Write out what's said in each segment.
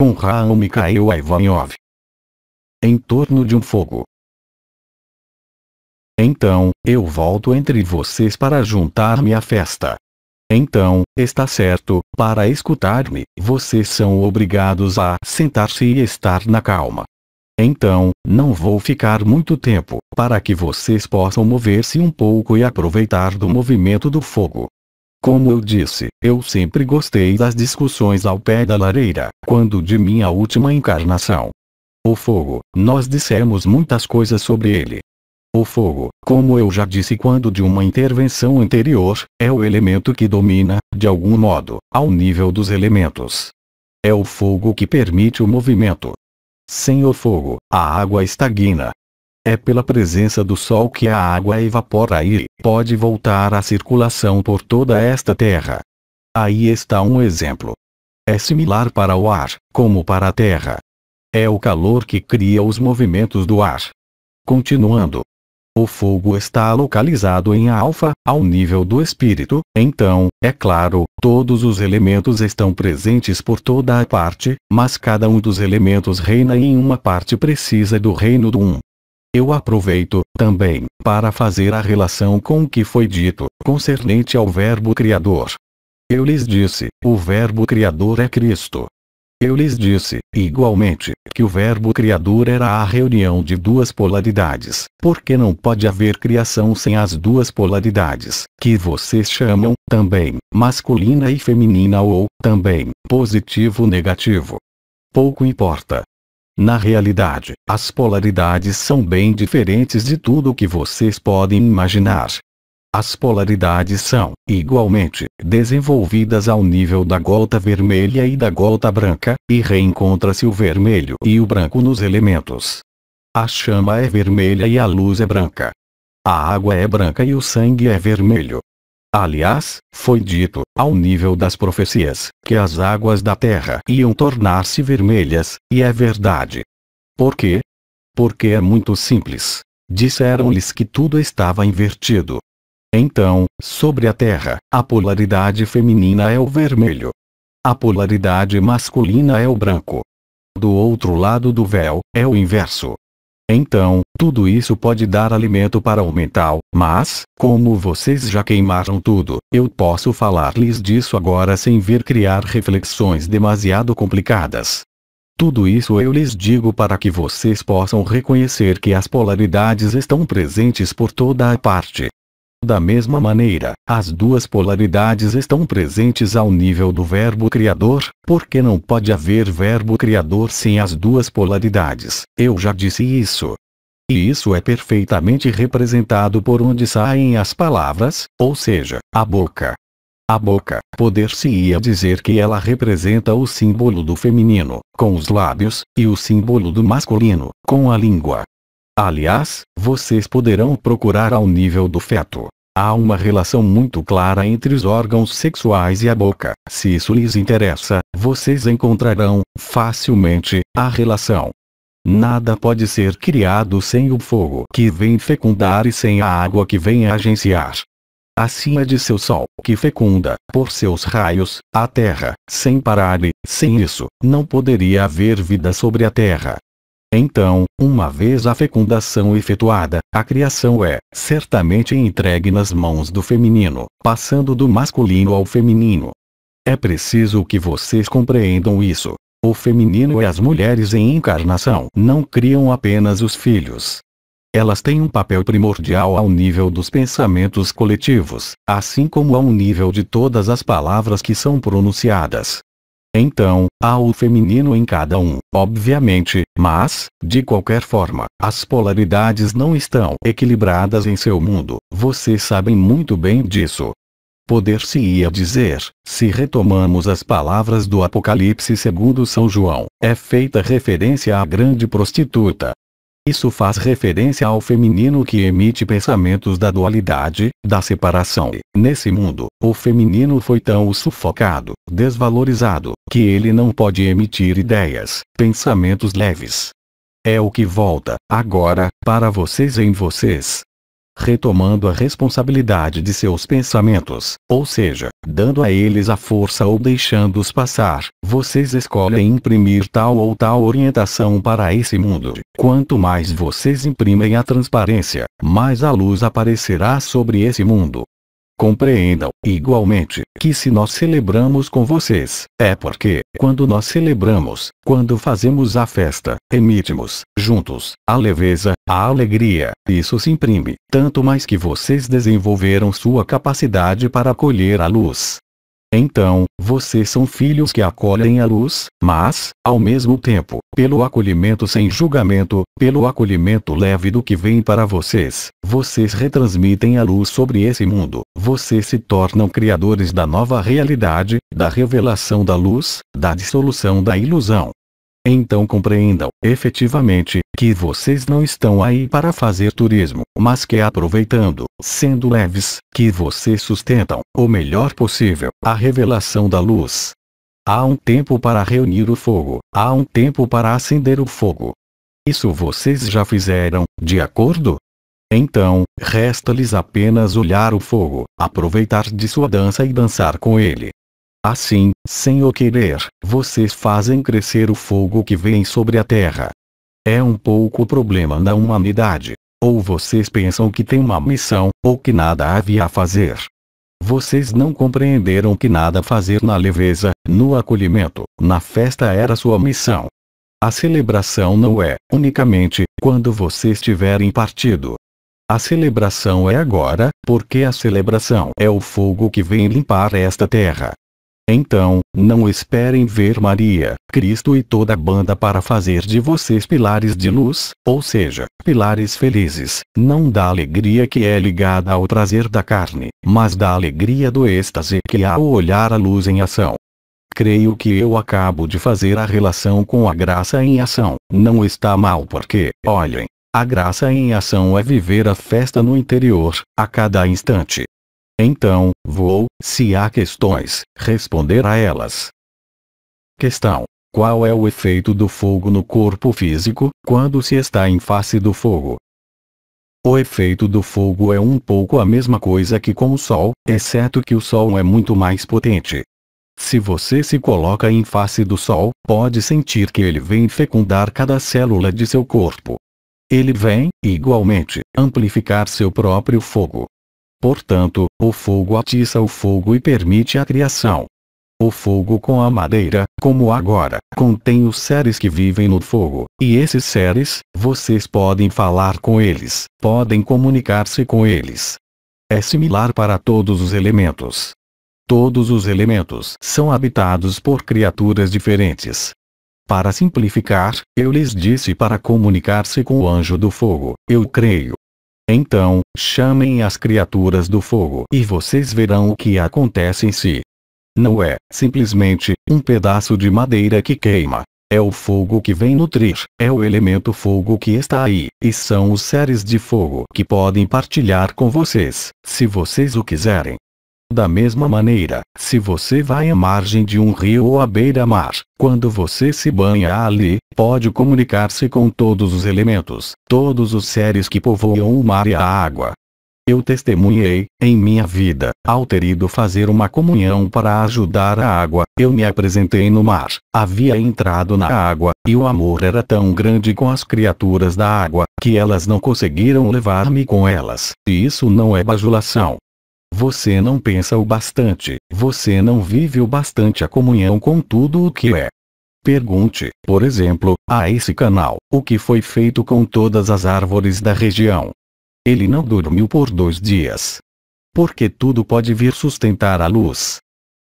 com Raul Mikhail Ivanov. Em torno de um fogo. Então, eu volto entre vocês para juntar-me à festa. Então, está certo, para escutar-me, vocês são obrigados a sentar-se e estar na calma. Então, não vou ficar muito tempo, para que vocês possam mover-se um pouco e aproveitar do movimento do fogo. Como eu disse, eu sempre gostei das discussões ao pé da lareira, quando de minha última encarnação. O fogo, nós dissemos muitas coisas sobre ele. O fogo, como eu já disse quando de uma intervenção anterior, é o elemento que domina, de algum modo, ao nível dos elementos. É o fogo que permite o movimento. Sem o fogo, a água estagna, é pela presença do Sol que a água evapora e pode voltar à circulação por toda esta Terra. Aí está um exemplo. É similar para o ar, como para a Terra. É o calor que cria os movimentos do ar. Continuando. O fogo está localizado em alfa, ao nível do espírito, então, é claro, todos os elementos estão presentes por toda a parte, mas cada um dos elementos reina em uma parte precisa do reino do um. Eu aproveito, também, para fazer a relação com o que foi dito, concernente ao Verbo Criador. Eu lhes disse, o Verbo Criador é Cristo. Eu lhes disse, igualmente, que o Verbo Criador era a reunião de duas polaridades, porque não pode haver criação sem as duas polaridades, que vocês chamam, também, masculina e feminina ou, também, positivo-negativo. Pouco importa, na realidade, as polaridades são bem diferentes de tudo o que vocês podem imaginar. As polaridades são, igualmente, desenvolvidas ao nível da gota vermelha e da gota branca, e reencontra-se o vermelho e o branco nos elementos. A chama é vermelha e a luz é branca. A água é branca e o sangue é vermelho. Aliás, foi dito, ao nível das profecias, que as águas da terra iam tornar-se vermelhas, e é verdade. Por quê? Porque é muito simples. Disseram-lhes que tudo estava invertido. Então, sobre a terra, a polaridade feminina é o vermelho. A polaridade masculina é o branco. Do outro lado do véu, é o inverso. Então, tudo isso pode dar alimento para o mental, mas, como vocês já queimaram tudo, eu posso falar-lhes disso agora sem vir criar reflexões demasiado complicadas. Tudo isso eu lhes digo para que vocês possam reconhecer que as polaridades estão presentes por toda a parte, da mesma maneira, as duas polaridades estão presentes ao nível do verbo criador, porque não pode haver verbo criador sem as duas polaridades. Eu já disse isso. E isso é perfeitamente representado por onde saem as palavras, ou seja, a boca. A boca, poder-se-ia dizer que ela representa o símbolo do feminino, com os lábios, e o símbolo do masculino, com a língua. Aliás, vocês poderão procurar ao nível do feto. Há uma relação muito clara entre os órgãos sexuais e a boca. Se isso lhes interessa, vocês encontrarão, facilmente, a relação. Nada pode ser criado sem o fogo que vem fecundar e sem a água que vem agenciar. Acima de seu sol, que fecunda, por seus raios, a terra, sem parar e, sem isso, não poderia haver vida sobre a terra. Então, uma vez a fecundação efetuada, a criação é certamente entregue nas mãos do feminino, passando do masculino ao feminino. É preciso que vocês compreendam isso. O feminino e as mulheres em encarnação não criam apenas os filhos. Elas têm um papel primordial ao nível dos pensamentos coletivos, assim como ao nível de todas as palavras que são pronunciadas. Então, há o feminino em cada um, obviamente, mas, de qualquer forma, as polaridades não estão equilibradas em seu mundo, vocês sabem muito bem disso. Poder-se-ia dizer, se retomamos as palavras do Apocalipse segundo São João, é feita referência à grande prostituta, isso faz referência ao feminino que emite pensamentos da dualidade, da separação. Nesse mundo, o feminino foi tão sufocado, desvalorizado, que ele não pode emitir ideias, pensamentos leves. É o que volta, agora, para vocês em vocês retomando a responsabilidade de seus pensamentos, ou seja, dando a eles a força ou deixando-os passar, vocês escolhem imprimir tal ou tal orientação para esse mundo. Quanto mais vocês imprimem a transparência, mais a luz aparecerá sobre esse mundo. Compreendam, igualmente, que se nós celebramos com vocês, é porque, quando nós celebramos, quando fazemos a festa, emitimos, juntos, a leveza, a alegria, isso se imprime, tanto mais que vocês desenvolveram sua capacidade para acolher a luz, então, vocês são filhos que acolhem a luz, mas, ao mesmo tempo, pelo acolhimento sem julgamento, pelo acolhimento leve do que vem para vocês, vocês retransmitem a luz sobre esse mundo. Vocês se tornam criadores da nova realidade, da revelação da luz, da dissolução da ilusão. Então compreendam, efetivamente, que vocês não estão aí para fazer turismo, mas que aproveitando, sendo leves, que vocês sustentam, o melhor possível, a revelação da luz. Há um tempo para reunir o fogo, há um tempo para acender o fogo. Isso vocês já fizeram, de acordo? Então, resta-lhes apenas olhar o fogo, aproveitar de sua dança e dançar com ele. Assim, sem o querer, vocês fazem crescer o fogo que vem sobre a terra. É um pouco o problema da humanidade. Ou vocês pensam que tem uma missão, ou que nada havia a fazer. Vocês não compreenderam que nada fazer na leveza, no acolhimento, na festa era sua missão. A celebração não é, unicamente, quando vocês tiverem partido. A celebração é agora, porque a celebração é o fogo que vem limpar esta terra. Então, não esperem ver Maria, Cristo e toda a banda para fazer de vocês pilares de luz, ou seja, pilares felizes, não da alegria que é ligada ao prazer da carne, mas da alegria do êxtase que há ao olhar a luz em ação. Creio que eu acabo de fazer a relação com a graça em ação, não está mal porque, olhem, a graça em ação é viver a festa no interior, a cada instante. Então, vou, se há questões, responder a elas. Questão. Qual é o efeito do fogo no corpo físico, quando se está em face do fogo? O efeito do fogo é um pouco a mesma coisa que com o Sol, exceto que o Sol é muito mais potente. Se você se coloca em face do Sol, pode sentir que ele vem fecundar cada célula de seu corpo. Ele vem, igualmente, amplificar seu próprio fogo. Portanto, o fogo atiça o fogo e permite a criação. O fogo com a madeira, como agora, contém os seres que vivem no fogo, e esses seres, vocês podem falar com eles, podem comunicar-se com eles. É similar para todos os elementos. Todos os elementos são habitados por criaturas diferentes. Para simplificar, eu lhes disse para comunicar-se com o anjo do fogo, eu creio, então, chamem as criaturas do fogo e vocês verão o que acontece em si. Não é, simplesmente, um pedaço de madeira que queima. É o fogo que vem nutrir, é o elemento fogo que está aí, e são os seres de fogo que podem partilhar com vocês, se vocês o quiserem. Da mesma maneira, se você vai à margem de um rio ou à beira-mar, quando você se banha ali, pode comunicar-se com todos os elementos, todos os seres que povoam o mar e a água. Eu testemunhei, em minha vida, ao ter ido fazer uma comunhão para ajudar a água, eu me apresentei no mar, havia entrado na água, e o amor era tão grande com as criaturas da água, que elas não conseguiram levar-me com elas, e isso não é bajulação, você não pensa o bastante, você não vive o bastante a comunhão com tudo o que é. Pergunte, por exemplo, a esse canal, o que foi feito com todas as árvores da região. Ele não dormiu por dois dias. Porque tudo pode vir sustentar a luz.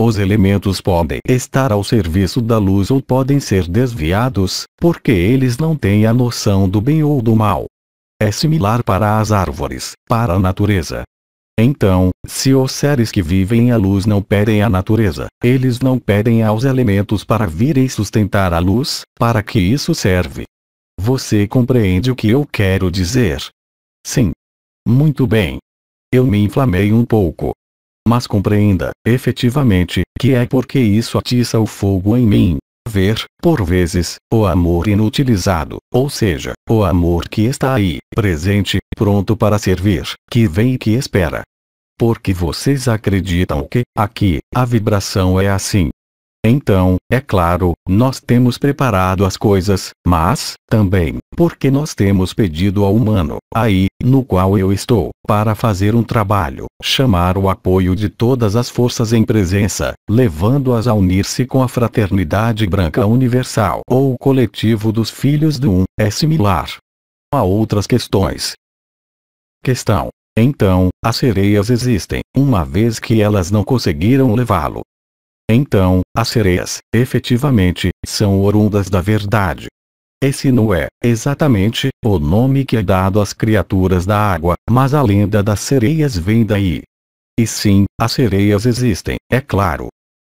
Os elementos podem estar ao serviço da luz ou podem ser desviados, porque eles não têm a noção do bem ou do mal. É similar para as árvores, para a natureza, então, se os seres que vivem a luz não pedem à natureza, eles não pedem aos elementos para virem sustentar a luz, para que isso serve? Você compreende o que eu quero dizer? Sim. Muito bem. Eu me inflamei um pouco. Mas compreenda, efetivamente, que é porque isso atiça o fogo em mim, ver, por vezes, o amor inutilizado, ou seja, o amor que está aí, presente, pronto para servir, que vem e que espera. Porque vocês acreditam que, aqui, a vibração é assim, então, é claro, nós temos preparado as coisas, mas, também, porque nós temos pedido ao humano, aí, no qual eu estou, para fazer um trabalho, chamar o apoio de todas as forças em presença, levando-as a unir-se com a fraternidade branca universal ou o coletivo dos filhos do um, é similar a outras questões. Questão então, as sereias existem, uma vez que elas não conseguiram levá-lo então, as sereias, efetivamente, são oriundas da verdade. Esse não é, exatamente, o nome que é dado às criaturas da água, mas a lenda das sereias vem daí. E sim, as sereias existem, é claro.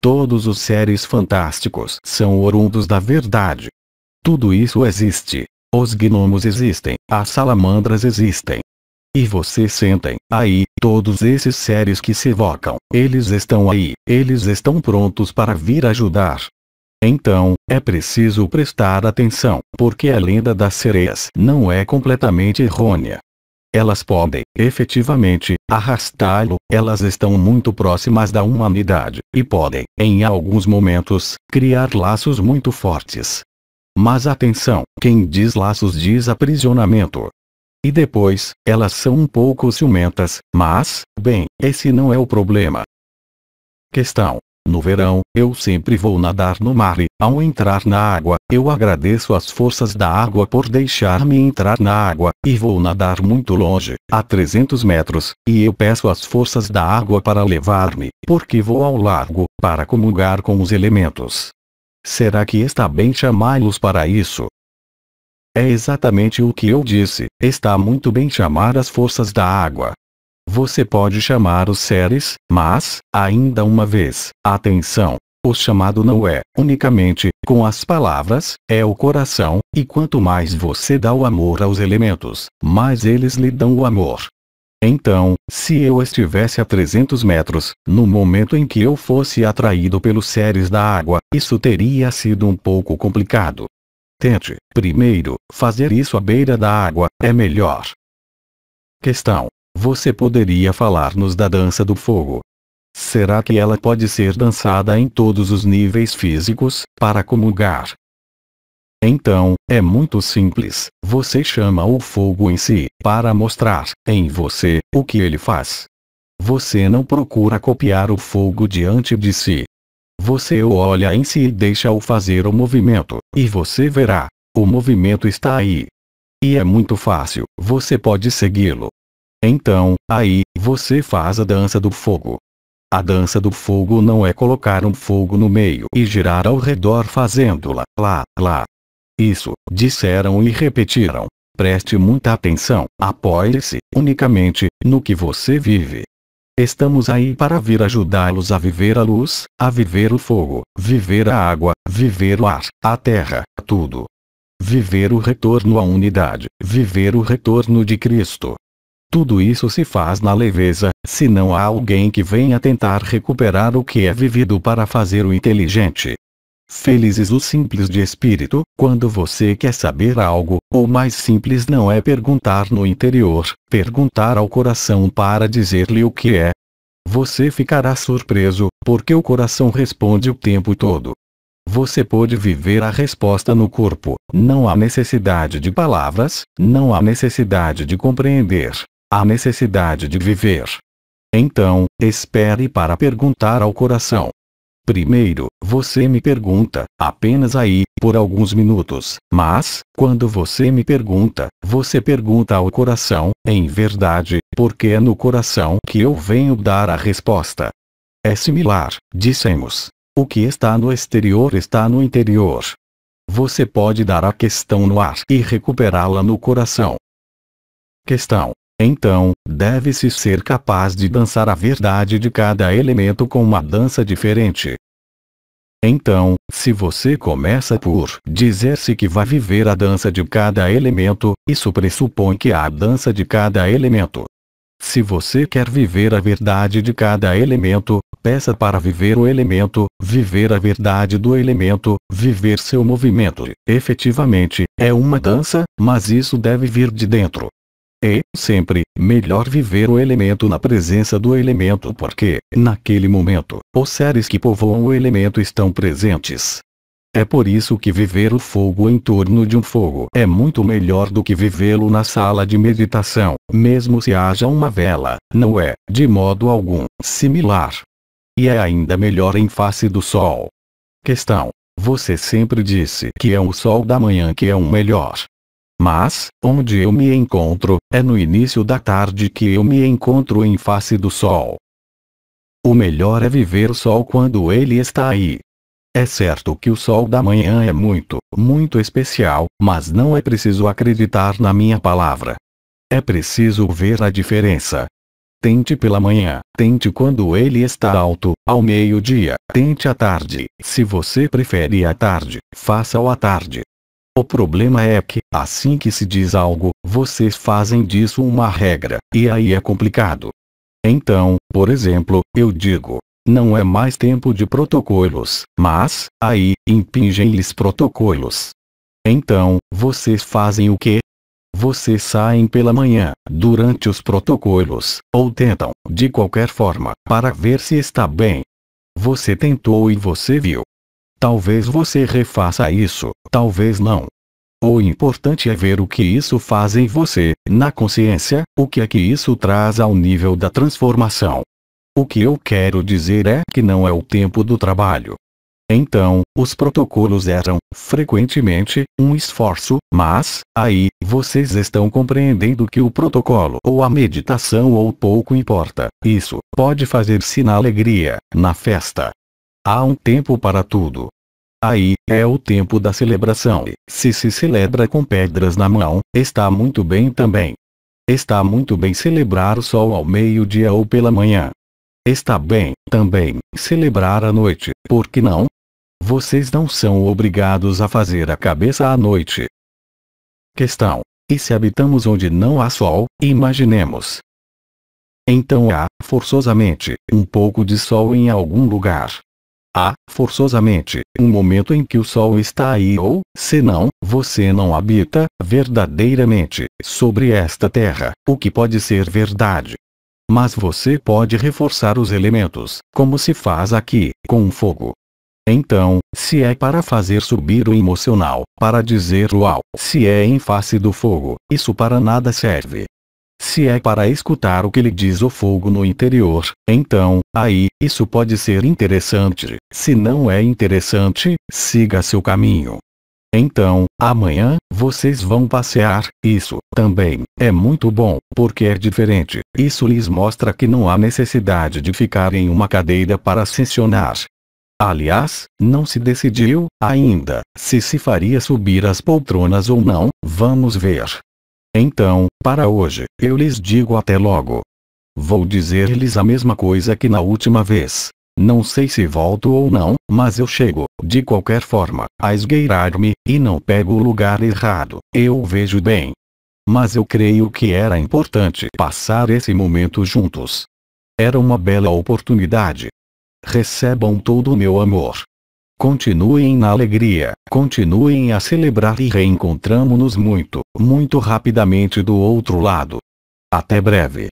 Todos os seres fantásticos são oriundos da verdade. Tudo isso existe. Os gnomos existem, as salamandras existem, e vocês sentem, aí, todos esses seres que se evocam, eles estão aí, eles estão prontos para vir ajudar. Então, é preciso prestar atenção, porque a lenda das sereias não é completamente errônea. Elas podem, efetivamente, arrastá-lo, elas estão muito próximas da humanidade, e podem, em alguns momentos, criar laços muito fortes. Mas atenção, quem diz laços diz aprisionamento, e depois, elas são um pouco ciumentas, mas, bem, esse não é o problema. Questão. No verão, eu sempre vou nadar no mar e, ao entrar na água, eu agradeço as forças da água por deixar-me entrar na água, e vou nadar muito longe, a 300 metros, e eu peço as forças da água para levar-me, porque vou ao largo, para comungar com os elementos. Será que está bem chamá-los para isso? É exatamente o que eu disse, está muito bem chamar as forças da água. Você pode chamar os seres, mas, ainda uma vez, atenção, o chamado não é unicamente com as palavras, é o coração, e quanto mais você dá o amor aos elementos, mais eles lhe dão o amor. Então, se eu estivesse a 300 metros, no momento em que eu fosse atraído pelos seres da água, isso teria sido um pouco complicado. Tente, primeiro, fazer isso à beira da água, é melhor. Questão. Você poderia falar-nos da dança do fogo. Será que ela pode ser dançada em todos os níveis físicos, para comungar? Então, é muito simples, você chama o fogo em si, para mostrar, em você, o que ele faz. Você não procura copiar o fogo diante de si, você o olha em si e deixa-o fazer o movimento, e você verá. O movimento está aí. E é muito fácil, você pode segui-lo. Então, aí, você faz a dança do fogo. A dança do fogo não é colocar um fogo no meio e girar ao redor fazendo-la, lá, lá. Isso, disseram e repetiram. Preste muita atenção, apoie-se, unicamente, no que você vive. Estamos aí para vir ajudá-los a viver a luz, a viver o fogo, viver a água, viver o ar, a terra, tudo. Viver o retorno à unidade, viver o retorno de Cristo. Tudo isso se faz na leveza, se não há alguém que venha tentar recuperar o que é vivido para fazer o inteligente, Felizes os simples de espírito, quando você quer saber algo, o mais simples não é perguntar no interior, perguntar ao coração para dizer-lhe o que é. Você ficará surpreso, porque o coração responde o tempo todo. Você pode viver a resposta no corpo, não há necessidade de palavras, não há necessidade de compreender, há necessidade de viver. Então, espere para perguntar ao coração. Primeiro, você me pergunta, apenas aí, por alguns minutos, mas, quando você me pergunta, você pergunta ao coração, em verdade, porque é no coração que eu venho dar a resposta. É similar, dissemos. O que está no exterior está no interior. Você pode dar a questão no ar e recuperá-la no coração. Questão: então, deve-se ser capaz de dançar a verdade de cada elemento com uma dança diferente. Então, se você começa por dizer-se que vai viver a dança de cada elemento, isso pressupõe que há a dança de cada elemento. Se você quer viver a verdade de cada elemento, peça para viver o elemento, viver a verdade do elemento, viver seu movimento. Efetivamente, é uma dança, mas isso deve vir de dentro. É, sempre, melhor viver o elemento na presença do elemento porque, naquele momento, os seres que povoam o elemento estão presentes. É por isso que viver o fogo em torno de um fogo é muito melhor do que vivê-lo na sala de meditação, mesmo se haja uma vela, não é, de modo algum, similar. E é ainda melhor em face do sol. Questão. Você sempre disse que é o sol da manhã que é o melhor. Mas, onde eu me encontro, é no início da tarde que eu me encontro em face do sol. O melhor é viver o sol quando ele está aí. É certo que o sol da manhã é muito, muito especial, mas não é preciso acreditar na minha palavra. É preciso ver a diferença. Tente pela manhã, tente quando ele está alto, ao meio-dia, tente à tarde. Se você prefere à tarde, faça-o à tarde, o problema é que, assim que se diz algo, vocês fazem disso uma regra, e aí é complicado. Então, por exemplo, eu digo, não é mais tempo de protocolos, mas, aí, impingem-lhes protocolos. Então, vocês fazem o quê? Vocês saem pela manhã, durante os protocolos, ou tentam, de qualquer forma, para ver se está bem. Você tentou e você viu, Talvez você refaça isso, talvez não. O importante é ver o que isso faz em você, na consciência, o que é que isso traz ao nível da transformação. O que eu quero dizer é que não é o tempo do trabalho. Então, os protocolos eram, frequentemente, um esforço, mas, aí, vocês estão compreendendo que o protocolo ou a meditação ou pouco importa, isso, pode fazer-se na alegria, na festa, Há um tempo para tudo. Aí, é o tempo da celebração. Se se celebra com pedras na mão, está muito bem também. Está muito bem celebrar o sol ao meio-dia ou pela manhã. Está bem, também, celebrar à noite, por que não? Vocês não são obrigados a fazer a cabeça à noite. Questão. E se habitamos onde não há sol, imaginemos. Então há, forçosamente, um pouco de sol em algum lugar. Há, forçosamente, um momento em que o sol está aí ou, senão, você não habita, verdadeiramente, sobre esta terra, o que pode ser verdade. Mas você pode reforçar os elementos, como se faz aqui, com o fogo. Então, se é para fazer subir o emocional, para dizer uau, se é em face do fogo, isso para nada serve. Se é para escutar o que lhe diz o fogo no interior, então, aí, isso pode ser interessante. Se não é interessante, siga seu caminho. Então, amanhã, vocês vão passear, isso, também, é muito bom, porque é diferente, isso lhes mostra que não há necessidade de ficar em uma cadeira para sessionar. Aliás, não se decidiu, ainda, se se faria subir as poltronas ou não, vamos ver, então, para hoje, eu lhes digo até logo. Vou dizer-lhes a mesma coisa que na última vez. Não sei se volto ou não, mas eu chego, de qualquer forma, a esgueirar-me, e não pego o lugar errado, eu vejo bem. Mas eu creio que era importante passar esse momento juntos. Era uma bela oportunidade. Recebam todo o meu amor. Continuem na alegria, continuem a celebrar e reencontramo-nos muito, muito rapidamente do outro lado. Até breve.